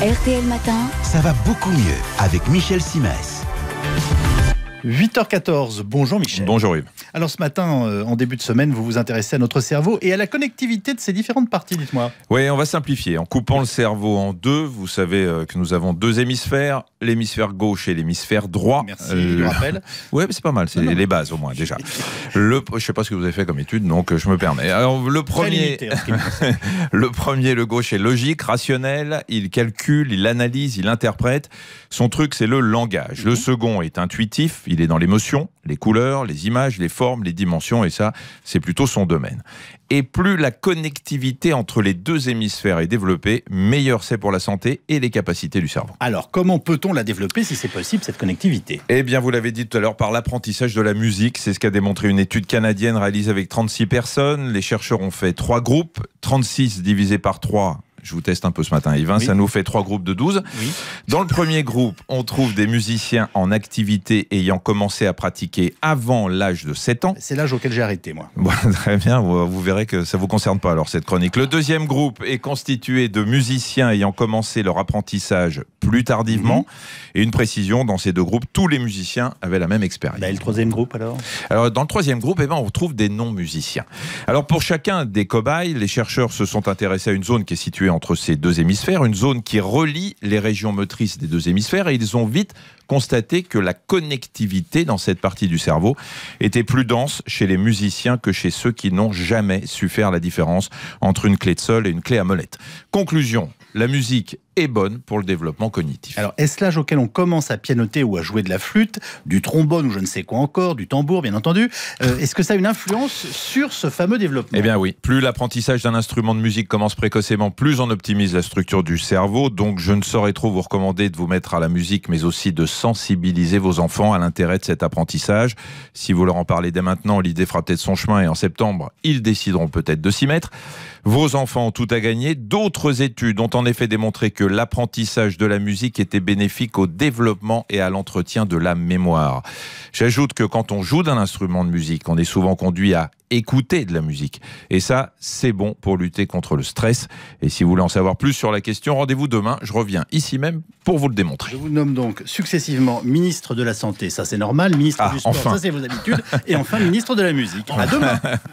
RTL Matin. Ça va beaucoup mieux avec Michel Simès. 8h14, bonjour Michel. Bonjour Yves. Alors ce matin, euh, en début de semaine, vous vous intéressez à notre cerveau et à la connectivité de ces différentes parties, dites-moi. Oui, on va simplifier. En coupant le cerveau en deux, vous savez euh, que nous avons deux hémisphères, l'hémisphère gauche et l'hémisphère droit. Merci, je le euh, rappelle. Oui, mais c'est pas mal, c'est les bases au moins déjà. le, je ne sais pas ce que vous avez fait comme étude, donc je me permets. Alors le premier, le premier, le gauche est logique, rationnel, il calcule, il analyse, il interprète. Son truc, c'est le langage. Le mhm. second est intuitif, il est dans l'émotion, les couleurs, les images, les formes, les dimensions, et ça, c'est plutôt son domaine. Et plus la connectivité entre les deux hémisphères est développée, meilleur c'est pour la santé et les capacités du cerveau. Alors, comment peut-on la développer si c'est possible, cette connectivité Eh bien, vous l'avez dit tout à l'heure, par l'apprentissage de la musique. C'est ce qu'a démontré une étude canadienne réalisée avec 36 personnes. Les chercheurs ont fait trois groupes, 36 divisé par 3 je vous teste un peu ce matin, Yvain. Ça nous fait trois groupes de 12. Dans le premier groupe, on trouve des musiciens en activité ayant commencé à pratiquer avant l'âge de 7 ans. C'est l'âge auquel j'ai arrêté, moi. très bien, vous, verrez que ça ne vous concerne pas alors cette chronique. Le deuxième groupe est constitué de musiciens ayant commencé leur apprentissage plus tardivement. Mhm. Et une précision, dans ces deux groupes, tous les musiciens avaient la même expérience. Bah, et le troisième groupe alors Alors dans le troisième groupe, eh ben, on trouve des non-musiciens. Alors pour chacun des cobayes, les chercheurs se sont intéressés à une zone qui est située entre ces deux hémisphères, une zone qui relie les régions motrices des deux hémisphères, et ils ont vite constaté que la connectivité dans cette partie du cerveau était plus dense chez les musiciens que chez ceux qui n'ont jamais su faire la différence entre une clé de sol et une clé à molette. Conclusion, la musique est bonne pour le développement cognitif. Alors, est-ce l'âge auquel on commence à pianoter ou à jouer de la flûte, du trombone ou je ne sais quoi encore, du tambour bien entendu, euh, est-ce que ça a une influence sur ce fameux développement Eh bien oui, plus l'apprentissage d'un instrument de musique commence précocement, plus on optimise la structure du cerveau, donc je ne saurais trop vous recommander de vous mettre à la musique, mais aussi de sensibiliser vos enfants à l'intérêt de cet apprentissage. Si vous leur en parlez dès maintenant, l'idée fera peut-être son chemin et en septembre, ils décideront peut-être de s'y mettre. Vos enfants ont tout à gagner. D'autres études ont en effet démontré que l'apprentissage de la musique était bénéfique au développement et à l'entretien de la mémoire. J'ajoute que quand on joue d'un instrument de musique, on est souvent conduit à écouter de la musique. Et ça, c'est bon pour lutter contre le stress. Et si vous voulez en savoir plus sur la question, rendez-vous demain. Je reviens ici même pour vous le démontrer. Je vous nomme donc successivement ministre de la Santé, ça c'est normal, ministre de ah, du Sport, ça c'est vos habitudes, et enfin ministre de la Musique. À demain